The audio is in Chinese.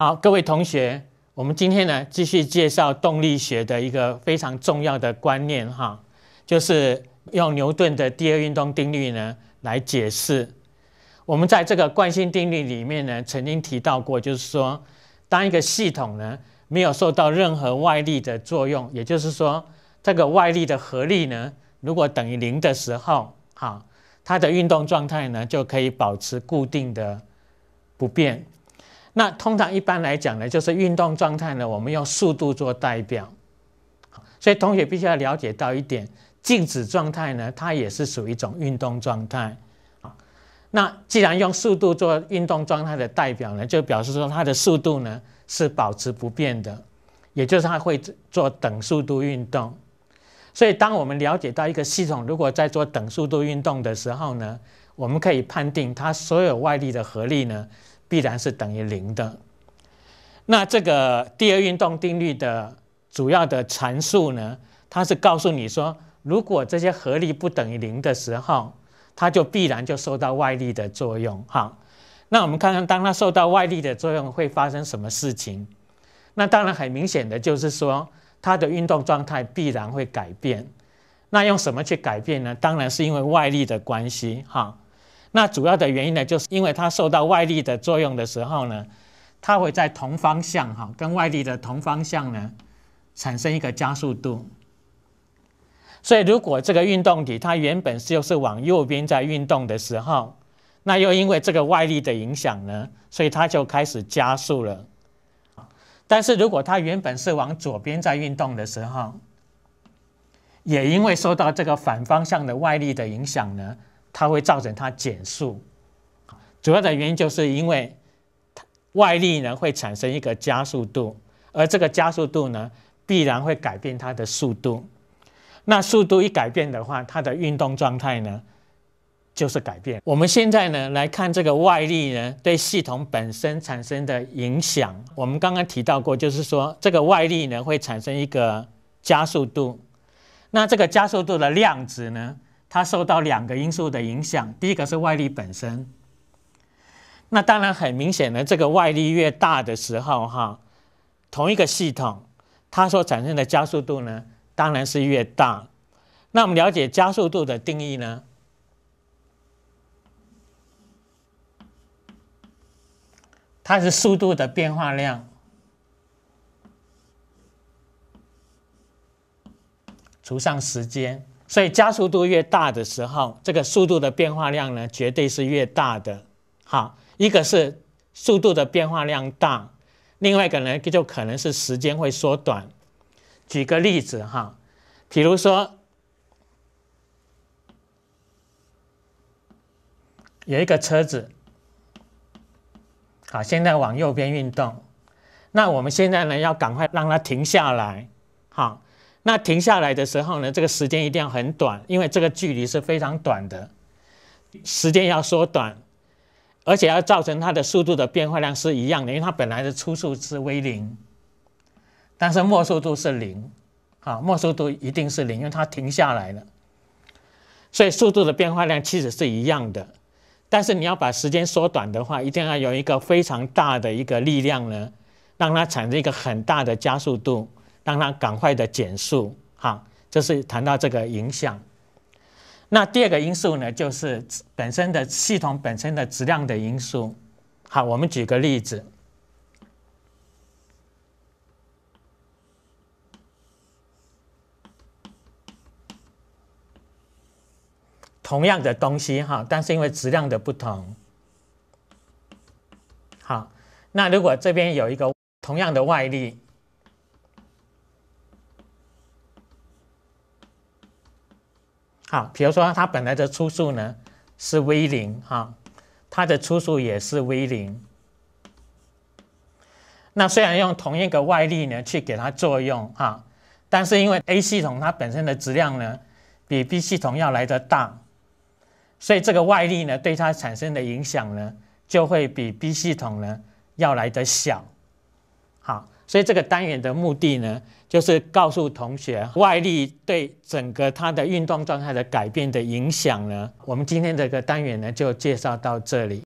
好，各位同学，我们今天呢继续介绍动力学的一个非常重要的观念哈，就是用牛顿的第二运动定律呢来解释。我们在这个惯性定律里面呢曾经提到过，就是说，当一个系统呢没有受到任何外力的作用，也就是说这个外力的合力呢如果等于零的时候，哈，它的运动状态呢就可以保持固定的不变。那通常一般来讲呢，就是运动状态呢，我们用速度做代表。所以同学必须要了解到一点，静止状态呢，它也是属于一种运动状态。那既然用速度做运动状态的代表呢，就表示说它的速度呢是保持不变的，也就是它会做等速度运动。所以当我们了解到一个系统如果在做等速度运动的时候呢，我们可以判定它所有外力的合力呢。必然是等于零的。那这个第二运动定律的主要的阐述呢，它是告诉你说，如果这些合力不等于零的时候，它就必然就受到外力的作用。哈，那我们看看，当它受到外力的作用会发生什么事情？那当然很明显的就是说，它的运动状态必然会改变。那用什么去改变呢？当然是因为外力的关系。哈。那主要的原因呢，就是因为它受到外力的作用的时候呢，它会在同方向哈，跟外力的同方向呢，产生一个加速度。所以如果这个运动体它原本就是往右边在运动的时候，那又因为这个外力的影响呢，所以它就开始加速了。但是如果它原本是往左边在运动的时候，也因为受到这个反方向的外力的影响呢。它会造成它减速，主要的原因就是因为外力呢会产生一个加速度，而这个加速度呢必然会改变它的速度。那速度一改变的话，它的运动状态呢就是改变。我们现在呢来看这个外力呢对系统本身产生的影响。我们刚刚提到过，就是说这个外力呢会产生一个加速度，那这个加速度的量值呢？它受到两个因素的影响，第一个是外力本身。那当然很明显的，这个外力越大的时候，哈，同一个系统它所产生的加速度呢，当然是越大。那我们了解加速度的定义呢？它是速度的变化量除上时间。所以加速度越大的时候，这个速度的变化量呢，绝对是越大的。好，一个是速度的变化量大，另外一个呢，就可能是时间会缩短。举个例子哈，比如说有一个车子，好，现在往右边运动，那我们现在呢，要赶快让它停下来，好。那停下来的时候呢？这个时间一定要很短，因为这个距离是非常短的，时间要缩短，而且要造成它的速度的变化量是一样的，因为它本来的初速是为零，但是末速度是零，啊，末速度一定是零，因为它停下来了，所以速度的变化量其实是一样的。但是你要把时间缩短的话，一定要有一个非常大的一个力量呢，让它产生一个很大的加速度。让它赶快的减速，哈，这是谈到这个影响。那第二个因素呢，就是本身的系统本身的质量的因素。好，我们举个例子，同样的东西，哈，但是因为质量的不同，好，那如果这边有一个同样的外力。好，比如说它本来的初速呢是 v 零啊，它的初速也是 v 零。那虽然用同一个外力呢去给它作用啊，但是因为 A 系统它本身的质量呢比 B 系统要来的大，所以这个外力呢对它产生的影响呢就会比 B 系统呢要来得小。好。所以这个单元的目的呢，就是告诉同学外力对整个它的运动状态的改变的影响呢。我们今天这个单元呢，就介绍到这里。